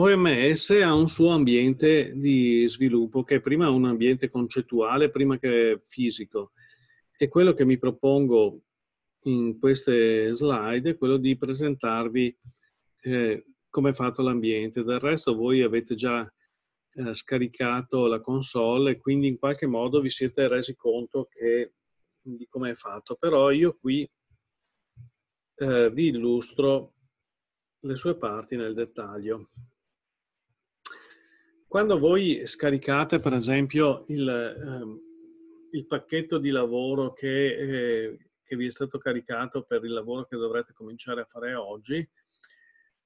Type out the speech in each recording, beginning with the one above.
OMS ha un suo ambiente di sviluppo che è prima un ambiente concettuale, prima che fisico. E quello che mi propongo in queste slide è quello di presentarvi eh, come è fatto l'ambiente. Del resto voi avete già eh, scaricato la console e quindi in qualche modo vi siete resi conto che, di come è fatto. Però io qui eh, vi illustro le sue parti nel dettaglio. Quando voi scaricate, per esempio, il, ehm, il pacchetto di lavoro che, eh, che, vi è stato caricato per il lavoro che dovrete cominciare a fare oggi,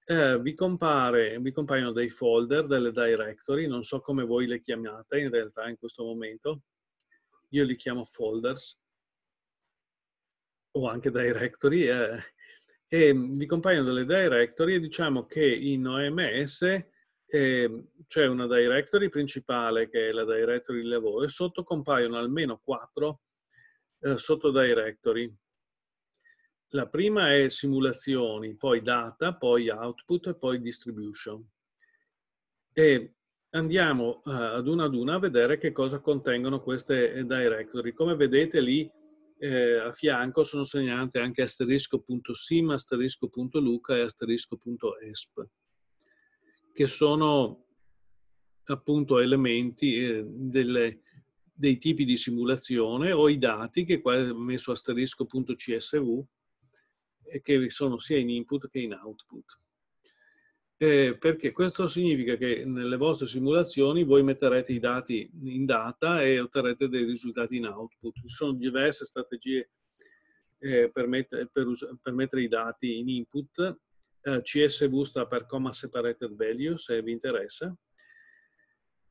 eh, vi, compare, vi compaiono dei folder, delle directory, non so come voi le chiamate in realtà in questo momento, io li chiamo folders o anche directory, eh, e vi compaiono delle directory e diciamo che in OMS Ehm, c'è una directory principale che è la directory di lavoro e sotto compaiono almeno quattro eh, sottodirectory. La prima è simulazioni, poi data, poi output e poi distribution. E andiamo eh, ad una ad una a vedere che cosa contengono queste directory. Come vedete lì eh, a fianco sono segnate anche asterisco.sim, asterisco.luca e asterisco.esp che sono appunto elementi eh, delle, dei tipi di simulazione o i dati che qua ho messo asterisco.csv e che sono sia in input che in output. Eh, perché questo significa che nelle vostre simulazioni voi metterete i dati in data e otterrete dei risultati in output. Ci sono diverse strategie eh, per, mettere, per, per mettere i dati in input eh, CSV sta per Comma Separated Value, se vi interessa.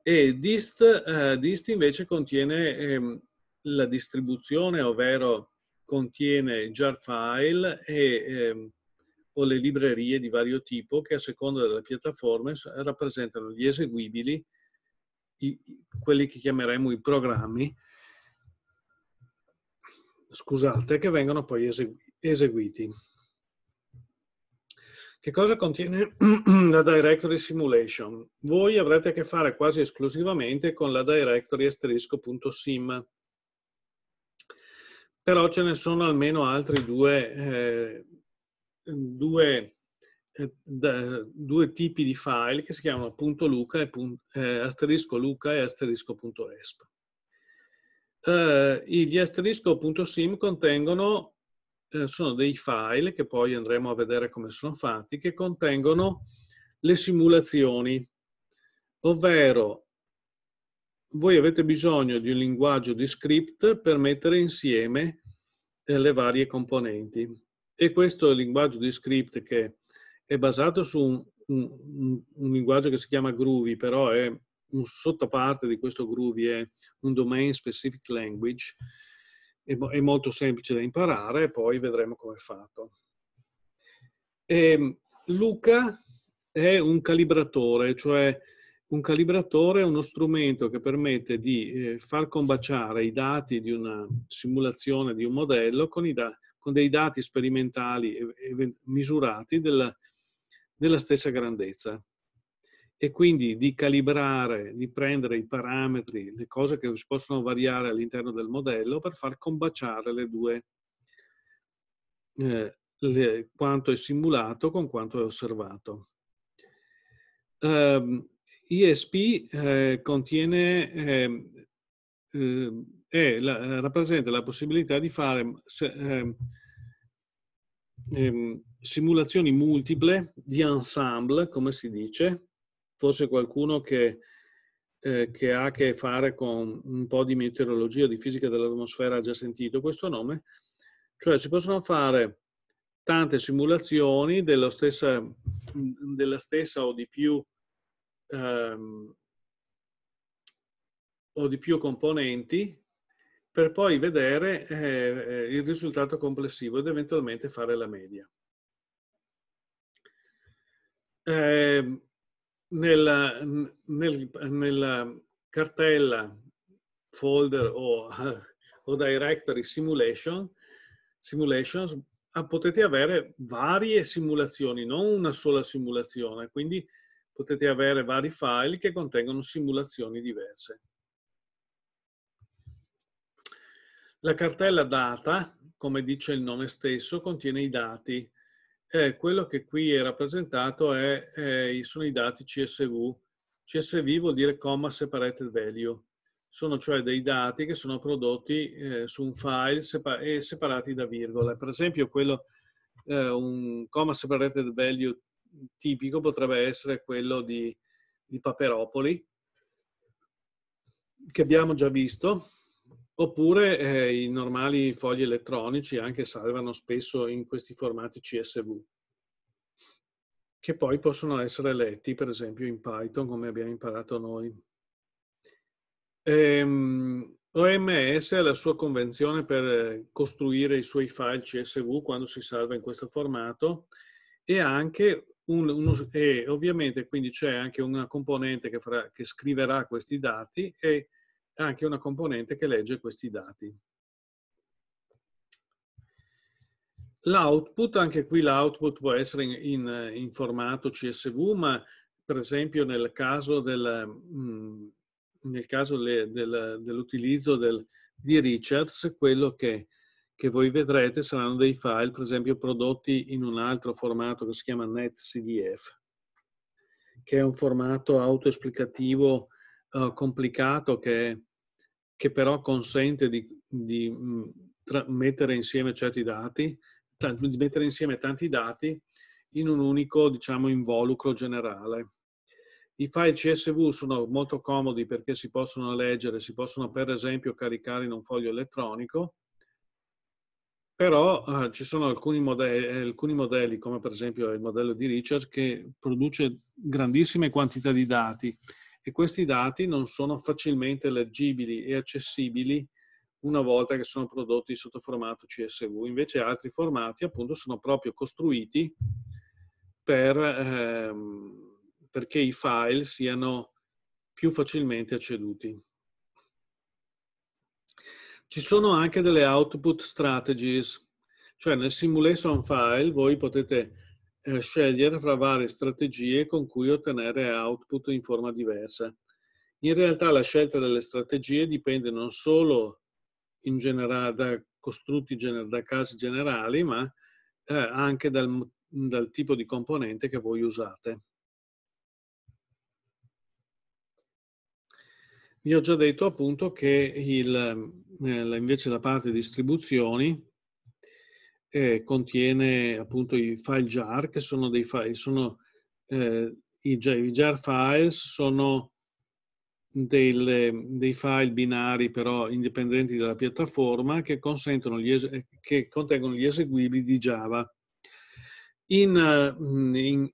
E dist, eh, dist invece contiene ehm, la distribuzione, ovvero contiene jar file e ehm, o le librerie di vario tipo che a seconda delle piattaforme rappresentano gli eseguibili, i, quelli che chiameremo i programmi, scusate, che vengono poi esegui, eseguiti. Che cosa contiene la Directory Simulation? Voi avrete a che fare quasi esclusivamente con la Directory asterisco.sim, però ce ne sono almeno altri due, eh, due, eh, due, tipi di file che si chiamano punto .luca e eh, asterisco .luca e asterisco.esp. Eh, gli asterisco.sim contengono eh, sono dei file che poi andremo a vedere come sono fatti, che contengono le simulazioni, ovvero voi avete bisogno di un linguaggio di script per mettere insieme eh, le varie componenti. E questo linguaggio di script che è basato su un, un, un linguaggio che si chiama Groovy, però è un sottoparte di questo Groovy, è un domain specific language, è, molto semplice da imparare, poi vedremo come è fatto. E ehm, Luca è un calibratore, cioè un calibratore è uno strumento che permette di eh, far combaciare i dati di una simulazione di un modello con, da, con dei dati sperimentali misurati della, della stessa grandezza e quindi di calibrare, di prendere i parametri, le cose che si possono variare all'interno del modello per far combaciare le due, eh, le, quanto è simulato con quanto è osservato. Um, ehm, ISP eh, contiene, eh, eh, la, rappresenta la possibilità di fare se, ehm, ehm, simulazioni multiple di ensemble, come si dice, forse qualcuno che, eh, che, ha a che fare con un po' di meteorologia, di fisica dell'atmosfera, ha già sentito questo nome. Cioè si possono fare tante simulazioni della stessa, della stessa o di più ehm, o di più componenti per poi vedere eh, il risultato complessivo ed eventualmente fare la media. Eh, nella, nel, nella cartella folder o, o directory simulation, simulations ah, potete avere varie simulazioni, non una sola simulazione, quindi potete avere vari file che contengono simulazioni diverse. La cartella data, come dice il nome stesso, contiene i dati eh, quello che qui è rappresentato è, è, eh, sono i dati CSV. CSV vuol dire comma separated value. Sono cioè dei dati che sono prodotti eh, su un file separ e separati da virgole. Per esempio, quello, eh, un comma separated value tipico potrebbe essere quello di, di Paperopoli, che abbiamo già visto, Oppure eh, i normali fogli elettronici anche salvano spesso in questi formati CSV, che poi possono essere letti, per esempio, in Python, come abbiamo imparato noi. Ehm, OMS ha la sua convenzione per eh, costruire i suoi file CSV quando si salva in questo formato e anche un, uno, e ovviamente quindi c'è anche una componente che, farà, che scriverà questi dati e anche una componente che legge questi dati. L'output, anche qui l'output può essere in, in, in, formato CSV, ma per esempio nel caso, del, mm, caso del, dell'utilizzo del, di Richards, quello che, che, voi vedrete saranno dei file, per esempio, prodotti in un altro formato che si chiama NetCDF, che è un formato autoesplicativo eh, complicato che che però consente di, di tra, mettere insieme certi dati, tanti, di mettere insieme tanti dati in un unico, diciamo, involucro generale. I file CSV sono molto comodi perché si possono leggere, si possono per esempio caricare in un foglio elettronico, però eh, ci sono alcuni modelli, alcuni modelli, come per esempio il modello di Richard, che produce grandissime quantità di dati e questi dati non sono facilmente leggibili e accessibili una volta che sono prodotti sotto formato CSV. Invece altri formati appunto sono proprio costruiti per, ehm, perché i file siano più facilmente acceduti. Ci sono anche delle output strategies, cioè nel simulation file voi potete eh, scegliere fra varie strategie con cui ottenere output in forma diversa. In realtà la scelta delle strategie dipende non solo generale, da costrutti, da casi generali, ma eh, anche dal, dal tipo di componente che voi usate. Vi ho già detto appunto che il, eh, invece la parte distribuzioni eh, contiene appunto i file jar, che sono dei file, sono eh, i, i, jar files, sono delle, dei file binari però indipendenti dalla piattaforma che, gli, eh, che contengono gli eseguibili di Java. Mm, in, in,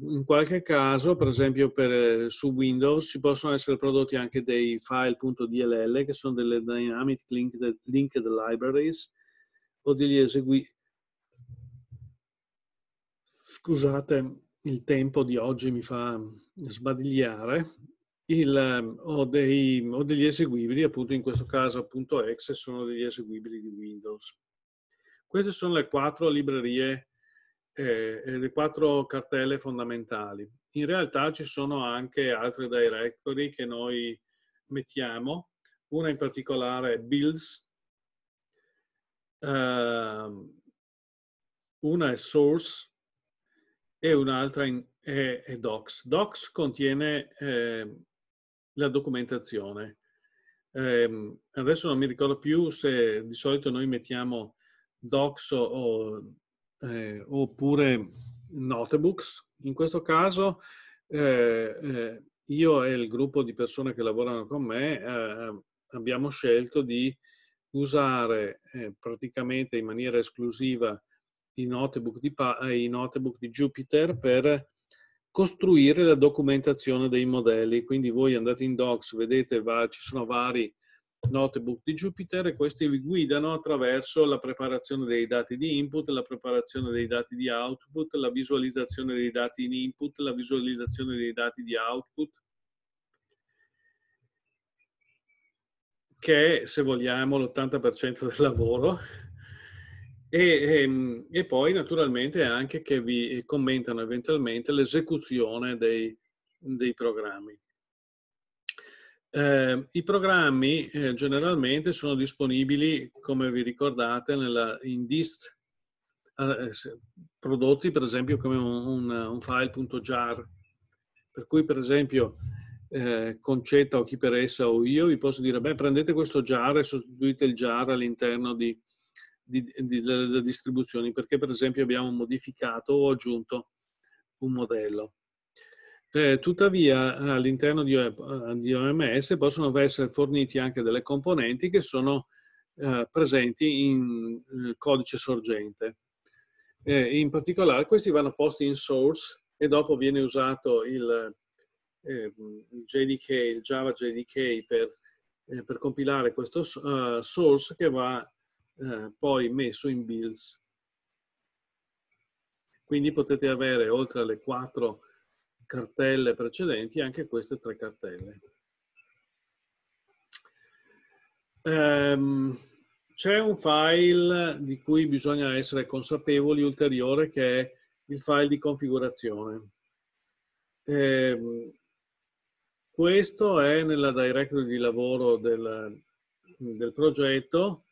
in, qualche caso, per esempio per, eh, su Windows, ci possono essere prodotti anche dei file.dll che sono delle dynamic linked, linked libraries o degli esegui. Scusate, il tempo di oggi mi fa sbadigliare. Il, eh, ho, dei, ho degli eseguibili, appunto in questo caso appunto exe sono degli eseguibili di Windows. Queste sono le quattro librerie, eh, le quattro cartelle fondamentali. In realtà ci sono anche altre directory che noi mettiamo, una in particolare è builds, Uh, una è source e un'altra è, è, docs. Docs contiene eh, la documentazione. Eh, adesso non mi ricordo più se di solito noi mettiamo docs o, eh, oppure notebooks. In questo caso eh, eh, io e il gruppo di persone che lavorano con me eh, abbiamo scelto di usare eh, praticamente in maniera esclusiva i notebook, di, eh, i notebook di Jupyter per costruire la documentazione dei modelli. Quindi voi andate in Docs, vedete va, ci sono vari notebook di Jupyter e questi vi guidano attraverso la preparazione dei dati di input, la preparazione dei dati di output, la visualizzazione dei dati in input, la visualizzazione dei dati di output, che è, se vogliamo, l'80% del lavoro. E, e, ehm, e, poi naturalmente anche che vi commentano eventualmente l'esecuzione dei, dei programmi. Eh, I programmi eh, generalmente sono disponibili, come vi ricordate, nella, in dist eh, prodotti per esempio come un, un, un file.jar, per cui per esempio eh, Concetta o chi per essa o io, vi posso dire, beh, prendete questo jar e sostituite il jar all'interno di, di, di, delle distribuzioni, perché per esempio abbiamo modificato o aggiunto un modello. Eh, tuttavia all'interno di, eh, di, OMS possono essere forniti anche delle componenti che sono eh, presenti in eh, codice sorgente. in particolare questi vanno posti in source e dopo viene usato il, eh, JDK, il Java JDK per, eh, per compilare questo uh, source che va uh, poi messo in builds. Quindi potete avere, oltre alle quattro cartelle precedenti, anche queste tre cartelle. Um, C'è un file di cui bisogna essere consapevoli ulteriore che è il file di configurazione. Um, questo è nella directory di lavoro del, del progetto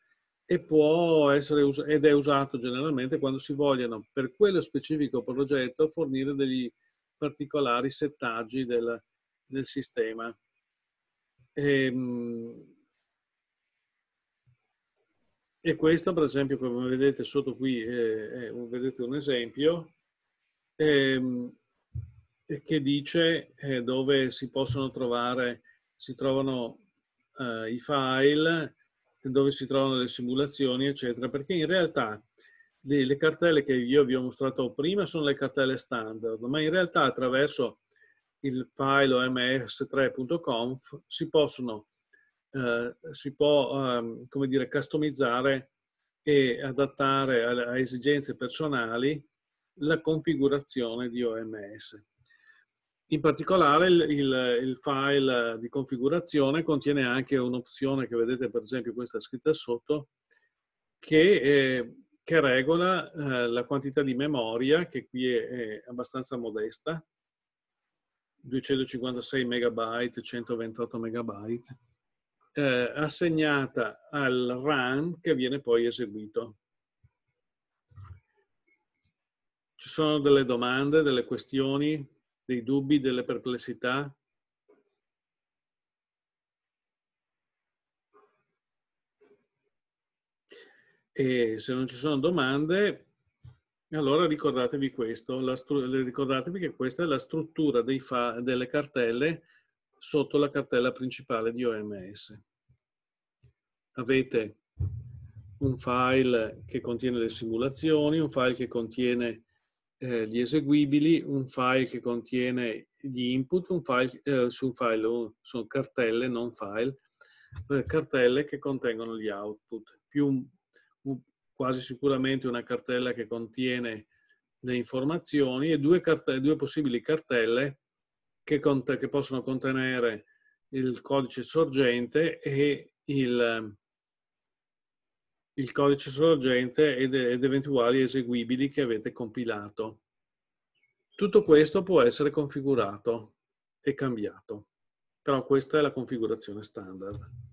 e può essere ed è usato generalmente quando si vogliono per quello specifico progetto fornire degli particolari settaggi del, del sistema. E, ehm, e, questo per esempio come vedete sotto qui eh, vedete un esempio. E, ehm, che dice eh, dove si possono trovare, si trovano eh, i file, dove si trovano le simulazioni, eccetera, perché in realtà le, le, cartelle che io vi ho mostrato prima sono le cartelle standard, ma in realtà attraverso il file oms3.conf si possono, eh, si può, ehm, come dire, customizzare e adattare a, a esigenze personali la configurazione di OMS. In particolare il, il, il file eh, di configurazione contiene anche un'opzione che vedete per esempio questa scritta sotto che, eh, che regola eh, la quantità di memoria che qui è, è abbastanza modesta 256 megabyte, 128 megabyte eh, assegnata al run che viene poi eseguito. Ci sono delle domande, delle questioni? dei dubbi, delle perplessità? E se non ci sono domande, allora ricordatevi questo, la, ricordatevi che questa è la struttura delle cartelle sotto la cartella principale di OMS. Avete un file che contiene le simulazioni, un file che contiene eh, gli eseguibili un file che contiene gli input, un file, eh, su file sono cartelle, non file, eh, cartelle che contengono gli output, più un, un, quasi sicuramente una cartella che contiene le informazioni e due, cartelle, due possibili cartelle che, che, possono contenere il codice sorgente e il, il codice sorgente ed, ed eventuali eseguibili che avete compilato. Tutto questo può essere configurato e cambiato, però questa è la configurazione standard.